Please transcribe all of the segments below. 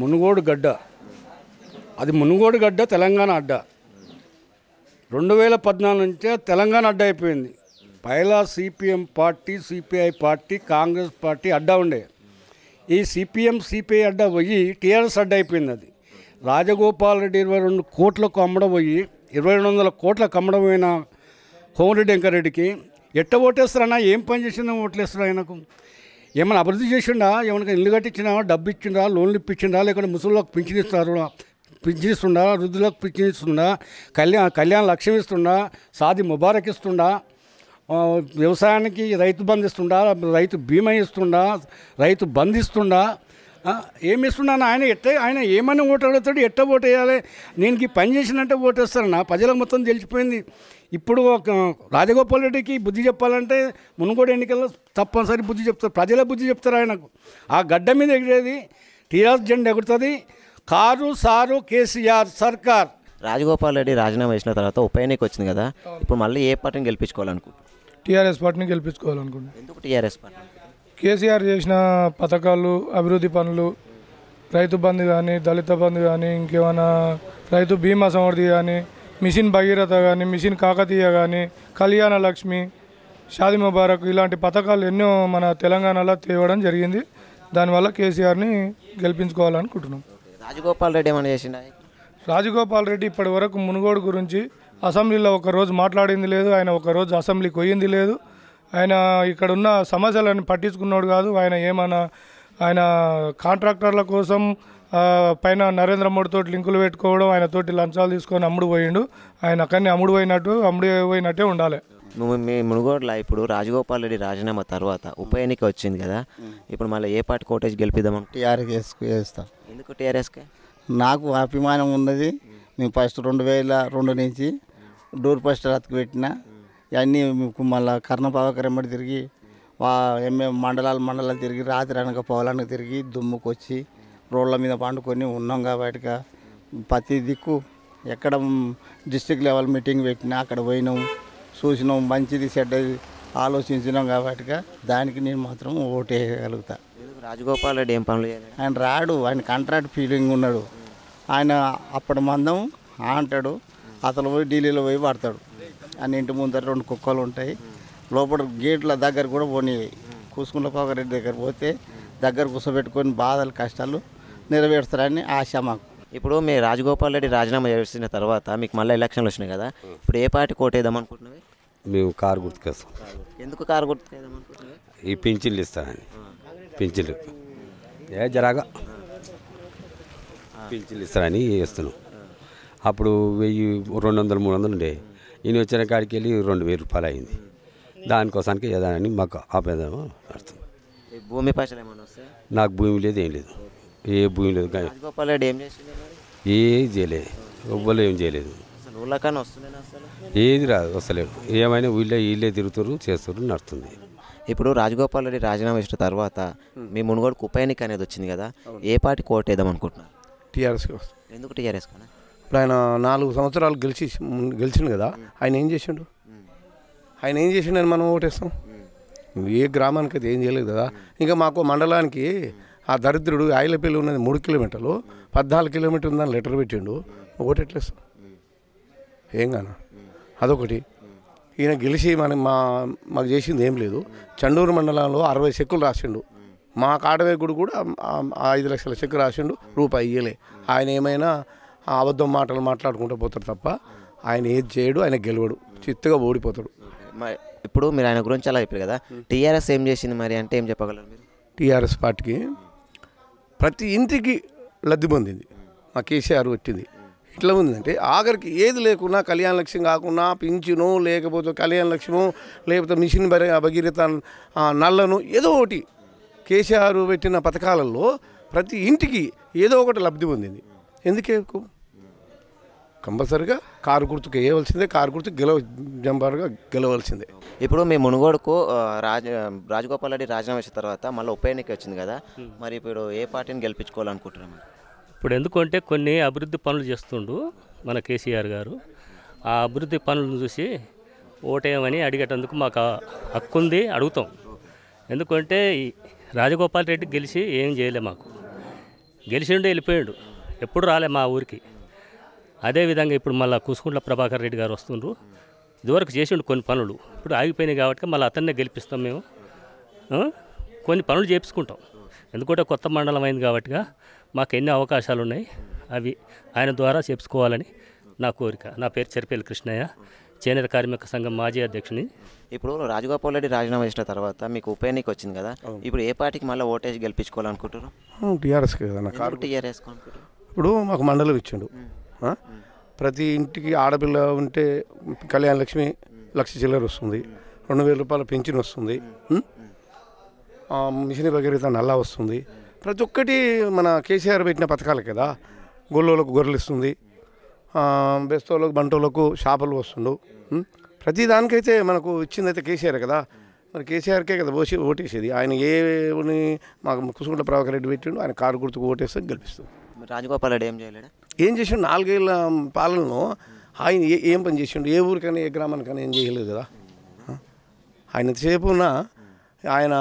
మునుగోడు గడ్డ అది మునుగోడు గడ్డ తెలంగాణ అడ్డ రెండు వేల పద్నాలుగు నుంచే తెలంగాణ అడ్డ అయిపోయింది పైలా CPM party CPI party Congress party అడ్డా ఉండే ఈ సిపిఎం సిపిఐ అడ్డ పోయి టీఆర్ఎస్ అడ్డ అయిపోయింది అది రాజగోపాల్ రెడ్డి ఇరవై రెండు కోట్లకు అమ్మడం పోయి ఇరవై రెండు వందల కోట్లకు అమ్మడం పోయిన కోమరెడ్డి వెంకరెడ్డికి ఎట్ట ఓటేస్తారన్నా ఏం పని చేసిందో ఓట్లేస్తారు ఆయనకు ఏమైనా అభివృద్ధి చేసిండా ఏమైనా ఇల్లు కట్టించినా డబ్బు ఇచ్చిండా లోన్లు ఇప్పించిందా లేకుంటే ముసలిలోకి పింఛన్ ఇస్తారు పింఛనిస్తుండా వృద్ధులకు పింఛనిస్తుండా కళ్యాణ కళ్యాణ లక్ష్యం ఇస్తుండా సాది ముబారక్ ఇస్తుండా వ్యవసాయానికి రైతు బంధిస్తుండా రైతు బీమా ఇస్తుండా రైతు బంధిస్తుండా ఏం ఇస్తున్నాను ఆయన ఎట్ట ఆయన ఏమైనా ఓటు అడుగుతాడు ఎట్ట ఓటు వేయాలి నేను పని చేసినట్టే ఓటు వేస్తాను ప్రజలకు మొత్తం తెలిసిపోయింది ఇప్పుడు ఒక రాజగోపాల్ రెడ్డికి బుద్ధి చెప్పాలంటే మునుగోడు ఎన్నికల్లో తప్పనిసరి బుద్ధి చెప్తారు ప్రజల బుద్ధి చెప్తారు ఆయనకు ఆ గడ్డ మీద ఎగిరేది టీఆర్ఎస్ జెండా ఎగురుతుంది కారు సారు కేసీఆర్ సర్కార్ రాజగోపాల్ రెడ్డి రాజీనామా చేసిన తర్వాత ఉప ఎన్నిక వచ్చింది కదా ఇప్పుడు మళ్ళీ ఏ పార్టీని గెలిపించుకోవాలనుకుంటున్నాను టీఆర్ఎస్ పార్టీని గెలిపించుకోవాలనుకుంటున్నాను ఎందుకు టీఆర్ఎస్ పార్టీ కేసీఆర్ చేసిన పథకాలు అభివృద్ధి పనులు రైతు బంధు కానీ దళిత బంధు కానీ ఇంకేమైనా రైతు బీమా సమర్థి కానీ మిషన్ భగీరథ కానీ మిషన్ కాకతీయ కానీ కళ్యాణ లక్ష్మి షాది ముబారక్ ఇలాంటి పథకాలు ఎన్నో మన తెలంగాణలో తేవడం జరిగింది దానివల్ల కేసీఆర్ని గెలిపించుకోవాలనుకుంటున్నాం రాజగోపాల్ రెడ్డి ఏమైనా చేసిన రాజగోపాల్ రెడ్డి ఇప్పటి వరకు మునుగోడు గురించి అసెంబ్లీలో ఒకరోజు మాట్లాడింది లేదు ఆయన ఒకరోజు అసెంబ్లీకి పోయింది లేదు ఆయన ఇక్కడ ఉన్న సమస్యలను పట్టించుకున్నాడు కాదు ఆయన ఏమైనా ఆయన కాంట్రాక్టర్ల కోసం పైన నరేంద్ర మోడీతో లింకులు పెట్టుకోవడం ఆయన తోటి లంచాలు తీసుకొని అమ్ముడు పోయిండు ఆయన అక్కడనే అమ్ముడు పోయినట్టు అమ్ముడు పోయినట్టే ఉండాలి నువ్వు మీ మునుగోడులో ఇప్పుడు రాజగోపాల్ రెడ్డి రాజీనామా తర్వాత ఉప ఎన్నిక వచ్చింది కదా ఇప్పుడు మళ్ళీ ఏ పార్టీ కోటేజ్ గెలిపిద్దామని టీఆర్ఎస్ వేస్తాం ఎందుకు టీఆర్ఎస్కే నాకు అభిమానం ఉన్నది మేము ఫస్ట్ రెండు వేల రెండు నుంచి డోర్ ఫస్ట్ అతకు పెట్టిన ఇవన్నీ మళ్ళీ కర్ణపావకర్ ఎమ్మడి తిరిగి ఎంఏ మండలాలు మండలాలు తిరిగి రాత్రి అనక పొలానికి తిరిగి దుమ్ముకొచ్చి రోడ్ల మీద పండుకొని ఉన్నాం కాబట్టి ప్రతి దిక్కు ఎక్కడ డిస్టిక్ లెవెల్ మీటింగ్ పెట్టినా అక్కడ పోయినాం చూసినాం మంచిది చెడ్డది ఆలోచించినాం కాబట్టి దానికి నేను మాత్రం వేయగలుగుతా రాజగోపాల్ రెడ్డి ఏం పనులు ఆయన రాడు ఆయన కాంట్రాక్ట్ ఫీలింగ్ ఉన్నాడు ఆయన అప్పటి మందం అంటాడు అతను పోయి ఢిల్లీలో పోయి పడతాడు అని ఇంటి ముందర రెండు కుక్కలు ఉంటాయి లోపల గేట్ల దగ్గర కూడా పోనీ కూసుకున్న పాపరెడ్డి దగ్గర పోతే దగ్గర కూర్చోబెట్టుకొని బాధలు కష్టాలు నెరవేరుస్తారని ఆశ మాకు ఇప్పుడు మీ రాజగోపాల్ రెడ్డి రాజీనామా చేసిన తర్వాత మీకు మళ్ళీ ఎలక్షన్లు వచ్చినాయి కదా ఇప్పుడు ఏ పార్టీ కోటేద్దాం అనుకుంటున్నవి మేము కారు గుర్తుకేస్తాం ఎందుకు కారు గుర్తుకేద్దాం ఈ పింఛన్లు ఇస్తానని పింఛన్లు ఏ జరాగా పింఛన్లు ఇస్తానని ఇస్తున్నాం అప్పుడు వెయ్యి రెండు వందలు మూడు వందలు ఉండే ఈయన వచ్చిన కాడికి వెళ్ళి రెండు వేల రూపాయలు అయింది దానికోసానికి ఏదైనా మాకు ఆపేదం అర్థం భూమి నాకు భూమి లేదు ఏం లేదు ఏ భూమి లేదు గోపాల్ రెడ్డి ఏం ఏం చేయలేదు ఎవ్వరు ఏం చేయలేదు ఏది రాదు వస్తలేదు ఏమైనా వీళ్ళే వీళ్ళే తిరుగుతారు చేస్తారు నడుస్తుంది ఇప్పుడు రాజగోపాల్ రెడ్డి రాజీనామా ఇచ్చిన తర్వాత మీ మునుగోడు ఉప ఎన్నిక అనేది వచ్చింది కదా ఏ పార్టీ వేద్దాం అనుకుంటున్నారు టీఆర్ఎస్ ఎందుకు టీఆర్ఎస్ ఇప్పుడు ఆయన నాలుగు సంవత్సరాలు గెలిచి గెలిచిండు కదా ఆయన ఏం చేసిండు ఆయన ఏం అని మనం ఓటేస్తాం ఏ గ్రామానికి అయితే ఏం చేయలేదు కదా ఇంకా మాకు మండలానికి ఆ దరిద్రుడు ఆయిలపల్లి ఉన్నది మూడు కిలోమీటర్లు పద్నాలుగు కిలోమీటర్ ఉందని లెటర్ పెట్టిండు ఓటెట్లేస్తాం ఏం కానా అదొకటి ఈయన గెలిచి మన మా మాకు చేసింది ఏం లేదు చండూరు మండలంలో అరవై చెక్కులు రాసిండు మా కాడవేగుడు కూడా ఐదు లక్షల చెక్కు రాసిండు రూపాయి ఇయ్యలే ఆయన ఏమైనా అబద్ధం మాటలు మాట్లాడుకుంటూ పోతాడు తప్ప ఆయన ఏది చేయడు ఆయన గెలవడు చిత్తుగా ఓడిపోతాడు ఇప్పుడు మీరు ఆయన గురించి అలా చెప్పారు కదా టీఆర్ఎస్ ఏం చేసింది మరి అంటే ఏం చెప్పగలరు టీఆర్ఎస్ పార్టీకి ప్రతి ఇంటికి లబ్ధి పొందింది మా కేసీఆర్ వచ్చింది ఎట్లా ఉందంటే ఆఖరికి ఏది లేకున్నా కళ్యాణ లక్ష్యం కాకుండా పింఛను లేకపోతే కళ్యాణ లక్ష్యము లేకపోతే మిషన్ భగీరథ నల్లను ఏదో ఒకటి కేసీఆర్ పెట్టిన పథకాలలో ప్రతి ఇంటికి ఏదో ఒకటి లబ్ధి పొందింది ఎందుకు కంపల్సరిగా కారు గుర్తుకు వేయవలసిందే కారు గుర్తు గెలవ జంబర్గా గెలవలసిందే ఇప్పుడు మీ మునుగోడుకు రాజ రాజగోపాల్ రెడ్డి రాజీనామా ఇచ్చిన తర్వాత మళ్ళీ ఉప ఎన్నిక వచ్చింది కదా మరి ఇప్పుడు ఏ పార్టీని గెలిపించుకోవాలనుకుంటున్నాం ఇప్పుడు ఎందుకంటే కొన్ని అభివృద్ధి పనులు చేస్తుండు మన కేసీఆర్ గారు ఆ అభివృద్ధి పనులను చూసి ఓటేయమని అడిగేటందుకు మాకు హక్కు ఉంది అడుగుతాం ఎందుకంటే రాజగోపాల్ రెడ్డి గెలిచి ఏం చేయలే మాకు గెలిచిండే వెళ్ళిపోయాడు ఎప్పుడు రాలే మా ఊరికి అదేవిధంగా ఇప్పుడు మళ్ళీ కుసుకుంట్ల ప్రభాకర్ రెడ్డి గారు వస్తుండ్రు ఇదివరకు చేసిండు కొన్ని పనులు ఇప్పుడు ఆగిపోయినాయి కాబట్టి మళ్ళీ అతన్నే గెలిపిస్తాం మేము కొన్ని పనులు చేపించుకుంటాం ఎందుకంటే కొత్త మండలం అయింది కాబట్టిగా మాకు ఎన్ని అవకాశాలు ఉన్నాయి అవి ఆయన ద్వారా చేపించుకోవాలని నా కోరిక నా పేరు చెరిపేలి కృష్ణయ్య చేనేత కార్మిక సంఘం మాజీ అధ్యక్షుని ఇప్పుడు రాజగోపాల్ రెడ్డి రాజీనామా చేసిన తర్వాత మీకు ఉప ఎన్నిక వచ్చింది కదా ఇప్పుడు ఏ పార్టీకి మళ్ళీ ఓటేసి గెలిపించుకోవాలనుకుంటున్నారు టీఆర్ఎస్ టీఆర్ఎస్ ఇప్పుడు మాకు మండలం ఇచ్చిండు ప్రతి ఇంటికి ఆడపిల్ల ఉంటే కళ్యాణ లక్ష్మి లక్ష చిల్లర వస్తుంది రెండు వేల రూపాయల పెన్షన్ వస్తుంది మిషన్ భగీరథ నల్లా వస్తుంది ప్రతి ఒక్కటి మన కేసీఆర్ పెట్టిన పథకాలు కదా గొల్లోలకు గొర్రెలు ఇస్తుంది బెస్తోళ్ళకు బంటోళ్ళకు షాపులు వస్తుండు ప్రతి దానికైతే మనకు ఇచ్చిందైతే కేసీఆర్ కదా మరి కేసీఆర్కే కదా పోసి ఓటేసేది ఆయన ఏ మాకు ముక్కుసుకుంట ప్రభాకర్ రెడ్డి పెట్టిండు ఆయన కారు గుర్తుకు ఓటేస్తే గెలిపిస్తుంది రాజగోపాల్ రెడ్డి ఏం చేయలేడు ఏం చేసిండు నాలుగేళ్ళ పాలనను ఆయన ఏం పని చేసిండు ఏ ఊరికైనా ఏ గ్రామానికైనా ఏం చేయలేదు కదా ఆయన సేపున ఆయన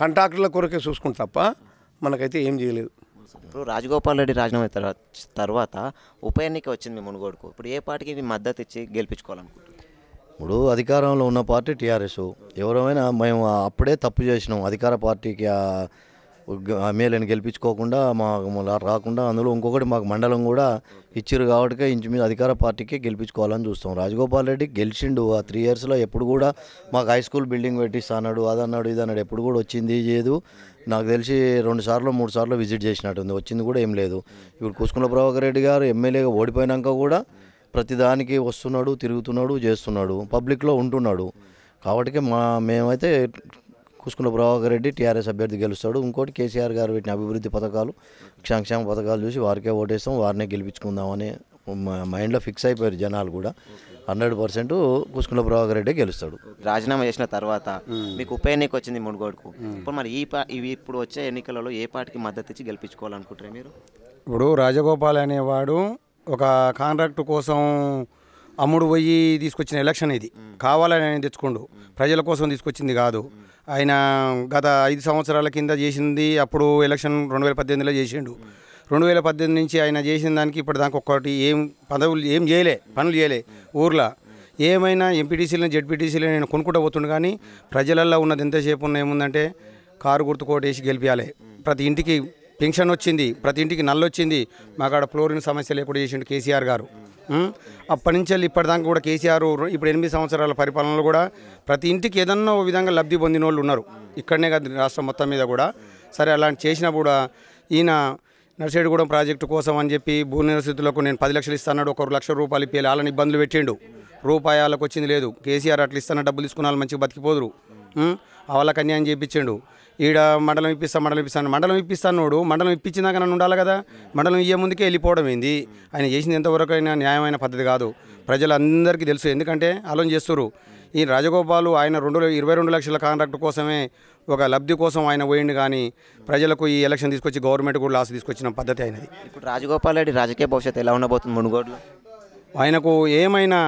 కంటాక్టర్ల కొరకే చూసుకుంటు తప్ప మనకైతే ఏం చేయలేదు ఇప్పుడు రాజగోపాల్ రెడ్డి రాజీనామా తర్వాత తర్వాత ఉప ఎన్నిక వచ్చింది మీ మునుగోడుకు ఇప్పుడు ఏ పార్టీకి మీ మద్దతు ఇచ్చి గెలిపించుకోవాలనుకుంటున్నారు ఇప్పుడు అధికారంలో ఉన్న పార్టీ టీఆర్ఎస్ ఎవరైనా మేము అప్పుడే తప్పు చేసినాం అధికార పార్టీకి ఎమ్మెల్యేని గెలిపించుకోకుండా మా రాకుండా అందులో ఇంకొకటి మాకు మండలం కూడా ఇచ్చిరు కాబట్టి మీద అధికార పార్టీకి గెలిపించుకోవాలని చూస్తాం రాజగోపాల్ రెడ్డి గెలిచిండు ఆ త్రీ ఇయర్స్లో ఎప్పుడు కూడా మాకు హై స్కూల్ బిల్డింగ్ పెట్టిస్తాడు అదన్నాడు ఇదన్నాడు ఎప్పుడు కూడా వచ్చింది చేయదు నాకు తెలిసి రెండు సార్లు మూడు సార్లు విజిట్ చేసినట్టుంది వచ్చింది కూడా ఏం లేదు ఇప్పుడు కూసుకున్న ప్రభాకర్ రెడ్డి గారు ఎమ్మెల్యేగా ఓడిపోయినాక కూడా ప్రతిదానికి వస్తున్నాడు తిరుగుతున్నాడు చేస్తున్నాడు పబ్లిక్లో ఉంటున్నాడు కాబట్టి మా మేమైతే కుసుకుల ప్రభాకర్ రెడ్డి టీఆర్ఎస్ అభ్యర్థి గెలుస్తాడు ఇంకోటి కేసీఆర్ గారు పెట్టిన అభివృద్ధి పథకాలు సంక్షేమ పథకాలు చూసి వారికే ఓటేస్తాం వారినే గెలిపించుకుందామని మైండ్లో ఫిక్స్ అయిపోయారు జనాలు కూడా హండ్రెడ్ పర్సెంట్ కుసుకుల ప్రభాకర్ రెడ్డి గెలుస్తాడు రాజీనామా చేసిన తర్వాత మీకు ఉప ఎన్నిక వచ్చింది మునుగోడుకు ఇప్పుడు మరి ఈ ఇవి ఇప్పుడు వచ్చే ఎన్నికలలో ఏ పార్టీకి మద్దతు ఇచ్చి గెలిపించుకోవాలనుకుంటారు మీరు ఇప్పుడు రాజగోపాల్ అనేవాడు ఒక కాంట్రాక్టు కోసం అమ్ముడు పోయి తీసుకొచ్చిన ఎలక్షన్ ఇది కావాలని ఆయన తెచ్చుకోండు ప్రజల కోసం తీసుకొచ్చింది కాదు ఆయన గత ఐదు సంవత్సరాల కింద చేసింది అప్పుడు ఎలక్షన్ రెండు వేల పద్దెనిమిదిలో చేసిండు రెండు వేల పద్దెనిమిది నుంచి ఆయన చేసిన దానికి ఇప్పుడు దానికి ఒక్కటి ఏం పదవులు ఏం చేయలే పనులు చేయలే ఊర్లో ఏమైనా ఎంపీటీసీలను జెడ్పీటీసీలను నేను కొనుక్కుంటూ పోతుండు కానీ ప్రజలల్లో ఉన్నది ఎంతసేపు ఉన్న ఏముందంటే కారు గుర్తుకోటేసి గెలిపించాలి ప్రతి ఇంటికి పెన్షన్ వచ్చింది ప్రతి ఇంటికి నల్లొచ్చింది మాకాడ ఫ్లోరిన్ సమస్య లేకుండా చేసిండు కేసీఆర్ గారు అప్పటి నుంచి వెళ్ళి ఇప్పటిదాకా కూడా కేసీఆర్ ఇప్పుడు ఎనిమిది సంవత్సరాల పరిపాలనలో కూడా ప్రతి ఇంటికి ఏదన్నా విధంగా లబ్ధి పొందిన వాళ్ళు ఉన్నారు ఇక్కడనే కాదు రాష్ట్రం మొత్తం మీద కూడా సరే అలాంటి చేసినా కూడా ఈయన నర్సేడిగూడెం ప్రాజెక్టు కోసం అని చెప్పి భూ నిరస్థితులకు నేను పది లక్షలు ఇస్తాన్నాడు ఒక లక్ష రూపాయలు ఇప్పి వాళ్ళని ఇబ్బందులు పెట్టిండు రూపాయలకు వచ్చింది లేదు కేసీఆర్ అట్లా ఇస్తాన డబ్బులు తీసుకున్న వాళ్ళు మంచిగా బతికిపోదురు వాళ్ళకి అన్యాయం చేయించండు ఈడ మండలం ఇప్పిస్తా మండలం ఇప్పిస్తాను మండలం ఇప్పిస్తానోడు మండలం ఇప్పించినాక నన్ను ఉండాలి కదా మండలం ఇయ్యే ముందుకే వెళ్ళిపోవడం ఏంది ఆయన చేసింది ఎంతవరకు అయినా న్యాయమైన పద్ధతి కాదు ప్రజలందరికీ తెలుసు ఎందుకంటే ఆలోచన చేస్తారు ఈ రాజగోపాలు ఆయన రెండు ఇరవై రెండు లక్షల కాంట్రాక్ట్ కోసమే ఒక లబ్ధి కోసం ఆయన పోయిండు కానీ ప్రజలకు ఈ ఎలక్షన్ తీసుకొచ్చి గవర్నమెంట్ కూడా లాస్ తీసుకొచ్చిన పద్ధతి అయినది ఇప్పుడు రాజగోపాల్ రెడ్డి రాజకీయ భవిష్యత్తు ఎలా ఉండబోతుంది మునుగోడులో ఆయనకు ఏమైనా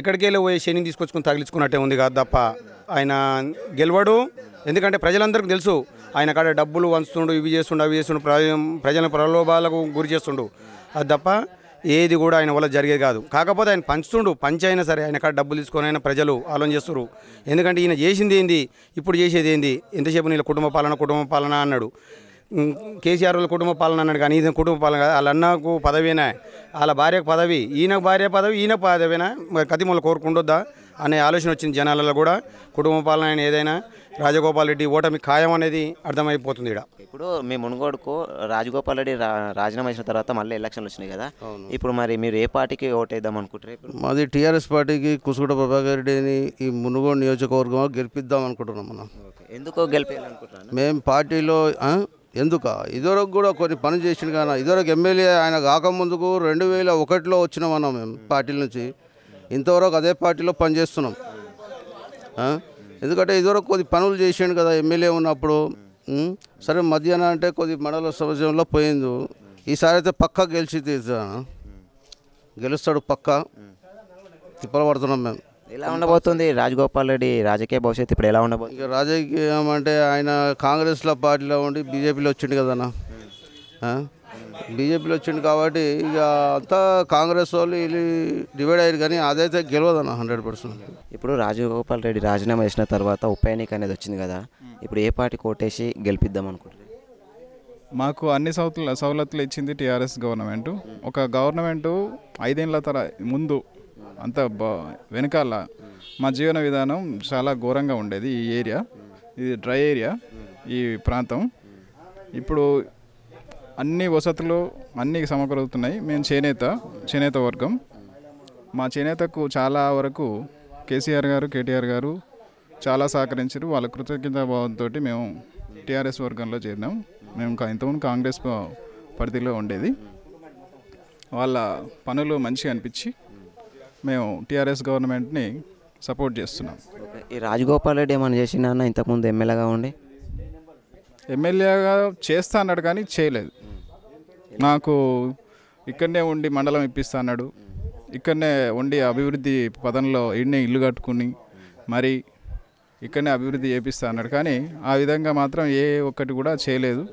ఎక్కడికి వెళ్ళి పోయి శని తీసుకొచ్చుకుని తగిలించుకున్నట్టే ఉంది కాదు తప్ప ఆయన గెలవడు ఎందుకంటే ప్రజలందరికీ తెలుసు ఆయన కాడ డబ్బులు వంచుతుండు ఇవి చేస్తుండు అవి చేస్తుండు ప్రజల ప్రలోభాలకు గురి చేస్తుండు అది తప్ప ఏది కూడా ఆయన వల్ల జరిగేది కాదు కాకపోతే ఆయన పంచుతుండు అయినా సరే ఆయన కాడ డబ్బులు తీసుకొని ఆయన ప్రజలు ఆలోచన చేస్తారు ఎందుకంటే ఈయన చేసింది ఏంది ఇప్పుడు చేసేది ఏంది ఎంతసేపు నీళ్ళ కుటుంబ పాలన కుటుంబ పాలన అన్నాడు కేసీఆర్ వాళ్ళ కుటుంబ పాలన అన్నాడు కానీ ఈయన కుటుంబ పాలన వాళ్ళ అన్నకు పదవేనా వాళ్ళ భార్యకు పదవి ఈయన భార్య పదవి ఈయన పదవినా కతిమూల కోరుకుంటుందా అనే ఆలోచన వచ్చింది జనాలలో కూడా కుటుంబ పాలన ఏదైనా రాజగోపాల్ రెడ్డి ఓటమి ఖాయం అనేది అర్థమైపోతుంది ఇక్కడ ఇప్పుడు మీ మునుగోడుకు రాజగోపాల్ రెడ్డి రాజీనామా చేసిన తర్వాత మళ్ళీ ఎలక్షన్లు వచ్చినాయి కదా ఇప్పుడు మరి మీరు ఏ పార్టీకి ఓటేద్దాం అనుకుంటారు మాది టీఆర్ఎస్ పార్టీకి కుసుగుడ ప్రభాకర్ రెడ్డిని ఈ మునుగోడు నియోజకవర్గం గెలిపిద్దాం అనుకుంటున్నాం మనం ఎందుకో గెలిపేయాలనుకుంటున్నాను మేము పార్టీలో ఎందుక ఇదివరకు కూడా కొన్ని పని చేసిన కానీ ఇదివరకు ఎమ్మెల్యే ఆయన కాకముందుకు రెండు వేల ఒకటిలో వచ్చినాం అన్నాం మేము పార్టీల నుంచి ఇంతవరకు అదే పార్టీలో పనిచేస్తున్నాం ఎందుకంటే ఇదివరకు కొద్ది పనులు చేసిండు కదా ఎమ్మెల్యే ఉన్నప్పుడు సరే మధ్యాహ్నం అంటే కొద్ది మండల సమాజంలో పోయింది ఈసారి అయితే పక్కా గెలిచి తీర్చాను గెలుస్తాడు పక్క తిప్పలు పడుతున్నాం మేము ఎలా ఉండబోతుంది రాజగోపాల్ రెడ్డి రాజకీయ భవిష్యత్తు ఇప్పుడు ఎలా ఉండబోతుంది రాజకీయం అంటే ఆయన కాంగ్రెస్లో పార్టీలో ఉండి బీజేపీలో వచ్చిండు కదన్నా బీజేపీలో వచ్చిండు కాబట్టి ఇక అంతా కాంగ్రెస్ వాళ్ళు వీళ్ళు డివైడ్ అయ్యారు కానీ అదైతే గెలవదన్న హండ్రెడ్ పర్సెంట్ ఇప్పుడు రాజగోపాల్ రెడ్డి రాజీనామా చేసిన తర్వాత ఉప ఎన్నిక అనేది వచ్చింది కదా ఇప్పుడు ఏ పార్టీ కోటేసి గెలిపిద్దాం అనుకుంటుంది మాకు అన్ని సౌతుల సవలతులు ఇచ్చింది టీఆర్ఎస్ గవర్నమెంట్ ఒక గవర్నమెంట్ ఐదేళ్ళ తర ముందు అంత వెనకాల మా జీవన విధానం చాలా ఘోరంగా ఉండేది ఈ ఏరియా ఇది డ్రై ఏరియా ఈ ప్రాంతం ఇప్పుడు అన్ని వసతులు అన్ని సమకూరుతున్నాయి మేము చేనేత చేనేత వర్గం మా చేనేతకు చాలా వరకు కేసీఆర్ గారు కేటీఆర్ గారు చాలా సహకరించారు వాళ్ళ కృతజ్ఞత భావంతో మేము టీఆర్ఎస్ వర్గంలో చేరినాం మేము ఇంతకుముందు కాంగ్రెస్ పరిధిలో ఉండేది వాళ్ళ పనులు మంచిగా అనిపించి మేము టీఆర్ఎస్ గవర్నమెంట్ని సపోర్ట్ చేస్తున్నాం ఈ రాజగోపాల్ రెడ్డి ఏమైనా చేసినా ఇంతకుముందు ఎమ్మెల్యేగా ఉండి ఎమ్మెల్యేగా చేస్తా అన్నాడు కానీ చేయలేదు నాకు ఇక్కడనే ఉండి మండలం ఇప్పిస్తా అన్నాడు ఇక్కడనే ఉండి అభివృద్ధి పదంలో ఇన్ని ఇల్లు కట్టుకుని మరి ఇక్కడనే అభివృద్ధి చేపిస్తా అన్నాడు కానీ ఆ విధంగా మాత్రం ఏ ఒక్కటి కూడా చేయలేదు